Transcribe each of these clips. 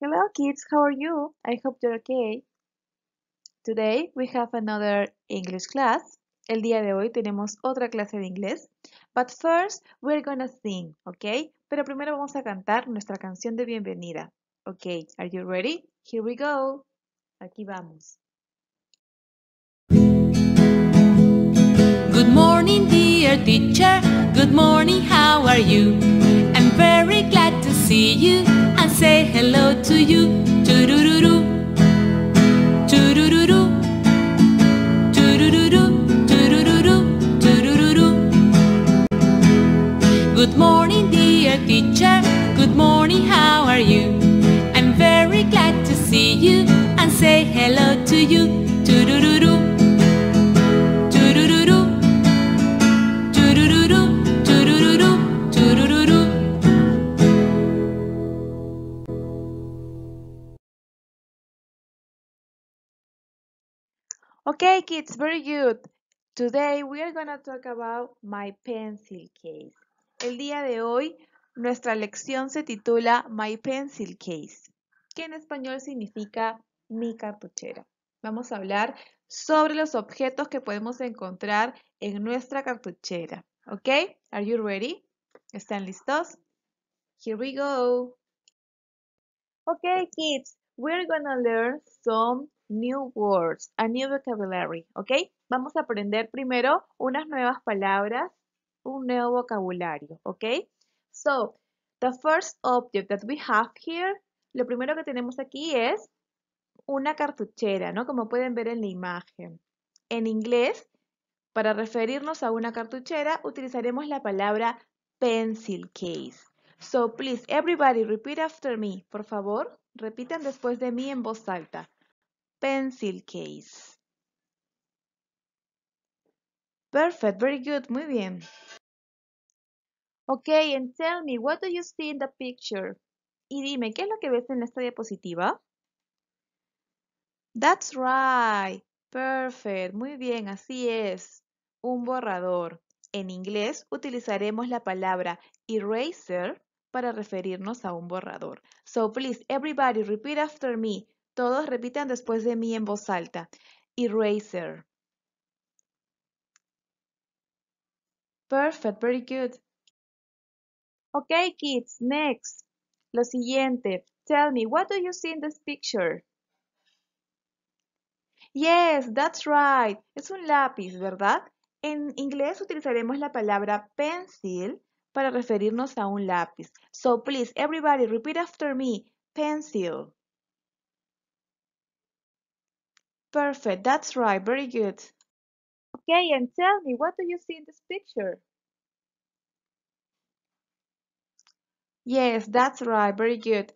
Hello kids, how are you? I hope you're okay. Today we have another English class. El día de hoy tenemos otra clase de inglés. But first we're gonna sing, okay? Pero primero vamos a cantar nuestra canción de bienvenida. Okay, are you ready? Here we go. Aquí vamos. Good morning dear teacher. Good morning, how are you? I'm very glad to see you say hello to you. choo Good morning, dear teacher. Good morning, how are you? I'm very glad to see you and say hello to you. Okay, kids, very good. Today we are going to talk about my pencil case. El día de hoy nuestra lección se titula My pencil case, que en español significa mi cartuchera. Vamos a hablar sobre los objetos que podemos encontrar en nuestra cartuchera. ¿Ok? Are you ready? ¿Están listos? Here we go. Okay, kids, we're gonna learn some new words, a new vocabulary, ¿ok? Vamos a aprender primero unas nuevas palabras, un nuevo vocabulario, ¿ok? So, the first object that we have here, lo primero que tenemos aquí es una cartuchera, ¿no? Como pueden ver en la imagen. En inglés, para referirnos a una cartuchera, utilizaremos la palabra pencil case. So, please, everybody, repeat after me. Por favor, repitan después de mí en voz alta. Pencil case. Perfect, very good, muy bien. Ok, and tell me, what do you see in the picture? Y dime, ¿qué es lo que ves en esta diapositiva? That's right, perfect, muy bien, así es. Un borrador. En inglés utilizaremos la palabra eraser para referirnos a un borrador. So please, everybody, repeat after me. Todos repitan después de mí en voz alta. Eraser. Perfect, very good. Okay, kids, next. Lo siguiente. Tell me, what do you see in this picture? Yes, that's right. Es un lápiz, ¿verdad? En inglés utilizaremos la palabra pencil para referirnos a un lápiz. So please, everybody, repeat after me. Pencil. Perfect. That's right. Very good. Okay, and tell me, what do you see in this picture? Yes, that's right. Very good.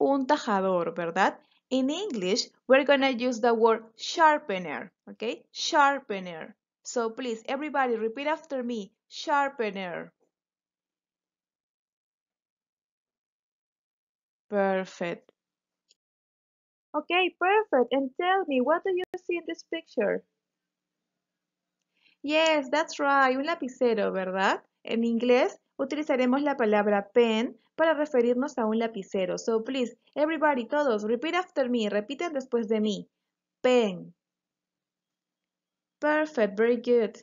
Un tajador, ¿verdad? In English, we're going to use the word sharpener, okay? Sharpener. So please, everybody, repeat after me. Sharpener. Perfect. Okay, perfect. And tell me, what do you see in this picture? Yes, that's right. Un lapicero, ¿verdad? En inglés utilizaremos la palabra pen para referirnos a un lapicero. So please, everybody, todos, repeat after me. Repiten después de mí. Pen. Perfect, very good.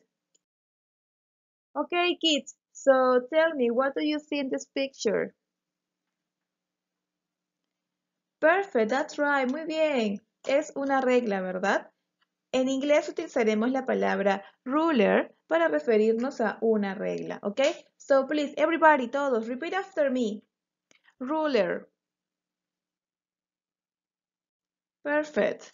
Okay, kids, so tell me, what do you see in this picture? Perfect, that's right, muy bien. Es una regla, ¿verdad? En inglés utilizaremos la palabra ruler para referirnos a una regla, ¿ok? So please, everybody, todos, repeat after me. Ruler. Perfect.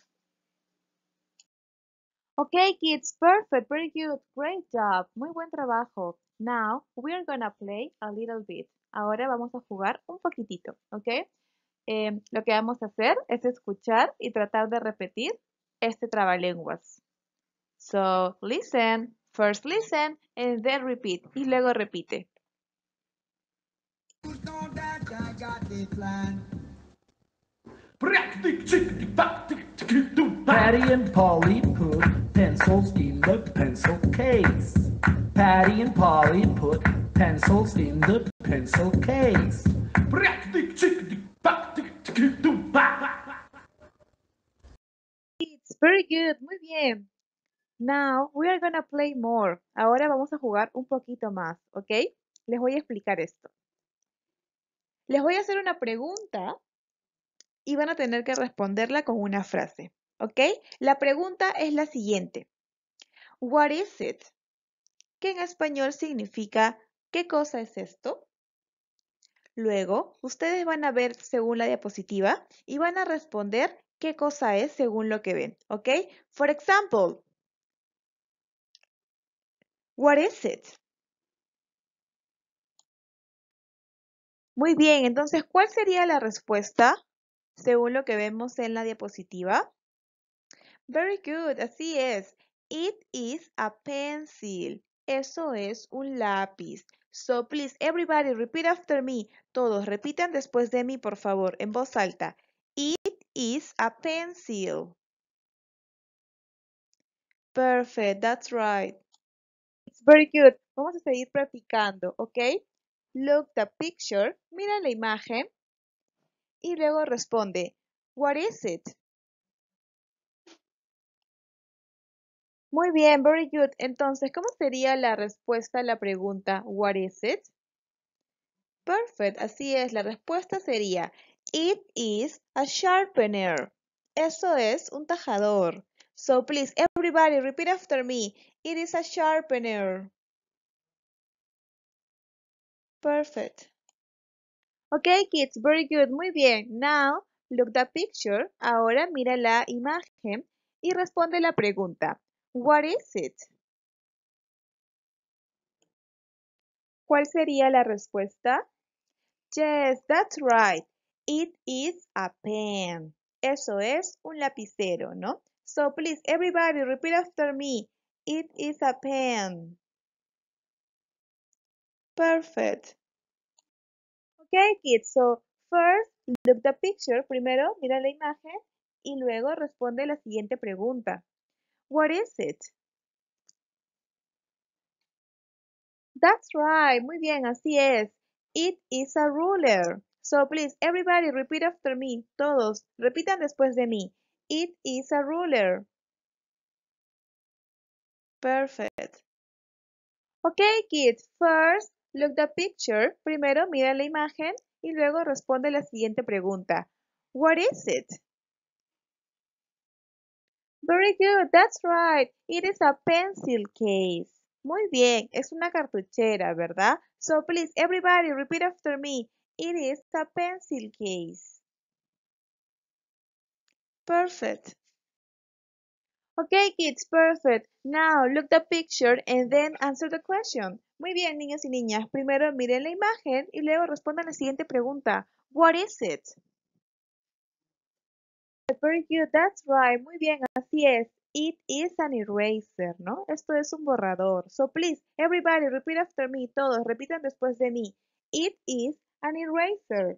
Okay, kids, perfect, very good, great job, muy buen trabajo. Now, we're gonna play a little bit. Ahora vamos a jugar un poquitito, ¿ok? eh, lo que vamos a hacer es escuchar y tratar de repetir este trabalenguas. So, listen, first listen, and then repeat. Y luego repite. Patty and Polly put pencils in the pencil case. Patty and Polly put pencils in the pencil case. It's very good, muy bien. Now we are gonna play more. Ahora vamos a jugar un poquito más, ¿ok? Les voy a explicar esto. Les voy a hacer una pregunta y van a tener que responderla con una frase, ¿ok? La pregunta es la siguiente. What is it? Que en español significa ¿qué cosa es esto? Luego, ustedes van a ver según la diapositiva y van a responder qué cosa es según lo que ven, ¿ok? For example, what is it? Muy bien, entonces, ¿cuál sería la respuesta según lo que vemos en la diapositiva? Very good, así es. It is a pencil. Eso es un lápiz. So please everybody repeat after me. Todos repitan después de mí, por favor, en voz alta. It is a pencil. Perfect, that's right. It's very good. Vamos a seguir practicando, ¿ok? Look the picture, mira la imagen y luego responde, what is it? Muy bien, very good. Entonces, ¿cómo sería la respuesta a la pregunta What is it? Perfect, así es. La respuesta sería It is a sharpener. Eso es un tajador. So please, everybody, repeat after me. It is a sharpener. Perfect. Okay, kids, very good. Muy bien. Now, look the picture. Ahora mira la imagen y responde la pregunta. What is it? ¿Cuál sería la respuesta? Yes, that's right. It is a pen. Eso es un lapicero, ¿no? So please, everybody, repeat after me. It is a pen. Perfect. Okay, kids. So first, look the picture. Primero, mira la imagen y luego responde la siguiente pregunta. What is it? That's right. Muy bien, así es. It is a ruler. So please, everybody, repeat after me. Todos, repitan después de mí. It is a ruler. Perfect. Okay, kids. First, look the picture. Primero, mira la imagen y luego responde la siguiente pregunta. What is it? Very good, that's right. It is a pencil case. Muy bien, es una cartuchera, ¿verdad? So please, everybody, repeat after me. It is a pencil case. Perfect. Okay, kids, perfect. Now, look the picture and then answer the question. Muy bien, niños y niñas. Primero miren la imagen y luego respondan la siguiente pregunta. What is it? that's right, muy bien, así es. It is an eraser, ¿no? Esto es un borrador. So please, everybody, repeat after me, todos, repitan después de mí. It is an eraser.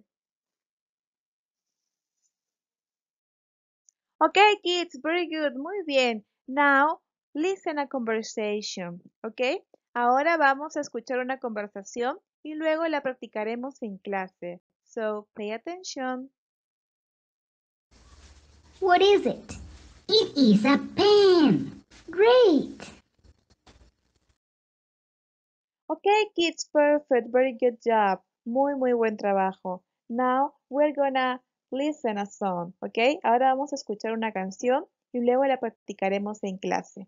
Okay, kids, very good, muy bien. Now, listen a conversation, ¿ok? Ahora vamos a escuchar una conversación y luego la practicaremos en clase. So, pay attention. What is it? It is a pen. Great. Okay, kids, perfect. Very good job. Muy, muy buen trabajo. Now we're gonna listen a song, okay? Ahora vamos a escuchar una canción y luego la practicaremos en clase.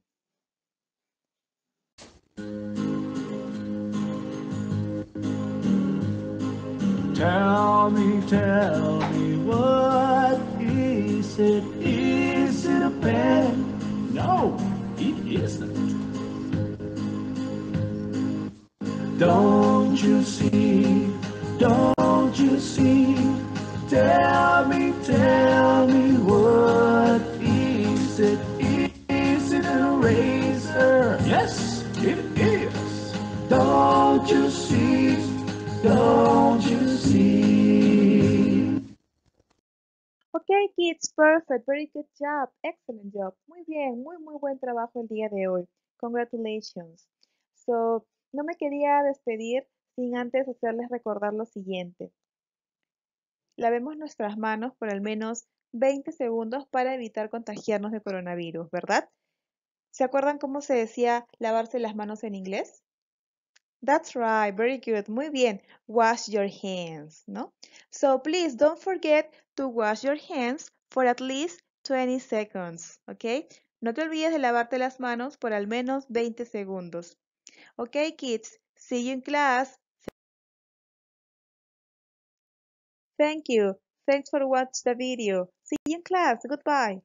Tell me, tell me what said, Is it a bed? No, it isn't. Don't you see? Don't you see? Tell me, tell me what is it? Is it a razor? Yes, it is. Don't you see? Don't It's perfect, very good job, excellent job. Muy bien, muy, muy buen trabajo el día de hoy. Congratulations. So, no me quería despedir sin antes hacerles recordar lo siguiente. Lavemos nuestras manos por al menos 20 segundos para evitar contagiarnos de coronavirus, ¿verdad? ¿Se acuerdan cómo se decía lavarse las manos en inglés? That's right, very good, muy bien. Wash your hands, ¿no? So please don't forget to wash your hands for at least 20 seconds, ¿ok? No te olvides de lavarte las manos por al menos 20 segundos. ¿Ok, kids? See you in class. Thank you. Thanks for watching the video. See you in class. Goodbye.